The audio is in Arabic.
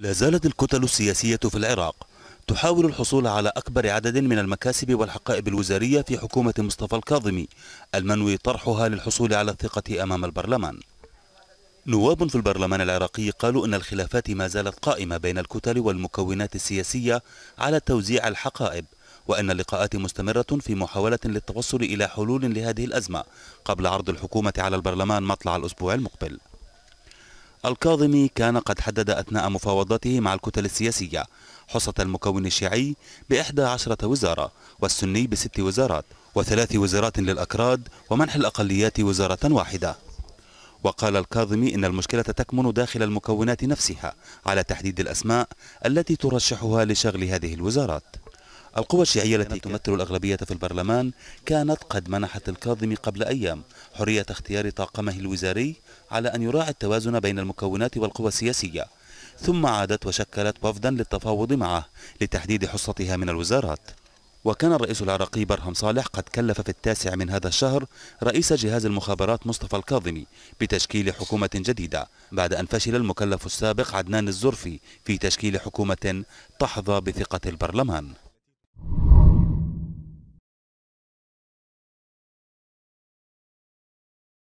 لا زالت الكتل السياسية في العراق تحاول الحصول على أكبر عدد من المكاسب والحقائب الوزارية في حكومة مصطفى الكاظمي المنوي طرحها للحصول على الثقة أمام البرلمان نواب في البرلمان العراقي قالوا أن الخلافات ما زالت قائمة بين الكتل والمكونات السياسية على توزيع الحقائب وأن اللقاءات مستمرة في محاولة للتوصل إلى حلول لهذه الأزمة قبل عرض الحكومة على البرلمان مطلع الأسبوع المقبل الكاظمي كان قد حدد أثناء مفاوضاته مع الكتل السياسية حصة المكون الشيعي بإحدى عشرة وزارة والسني بست وزارات وثلاث وزارات للأكراد ومنح الأقليات وزارة واحدة وقال الكاظمي إن المشكلة تكمن داخل المكونات نفسها على تحديد الأسماء التي ترشحها لشغل هذه الوزارات القوى الشيعية التي تمثل الأغلبية في البرلمان كانت قد منحت الكاظم قبل أيام حرية اختيار طاقمه الوزاري على أن يراعي التوازن بين المكونات والقوى السياسية ثم عادت وشكلت وفدا للتفاوض معه لتحديد حصتها من الوزارات وكان الرئيس العراقي برهم صالح قد كلف في التاسع من هذا الشهر رئيس جهاز المخابرات مصطفى الكاظمي بتشكيل حكومة جديدة بعد أن فشل المكلف السابق عدنان الزرفي في تشكيل حكومة تحظى بثقة البرلمان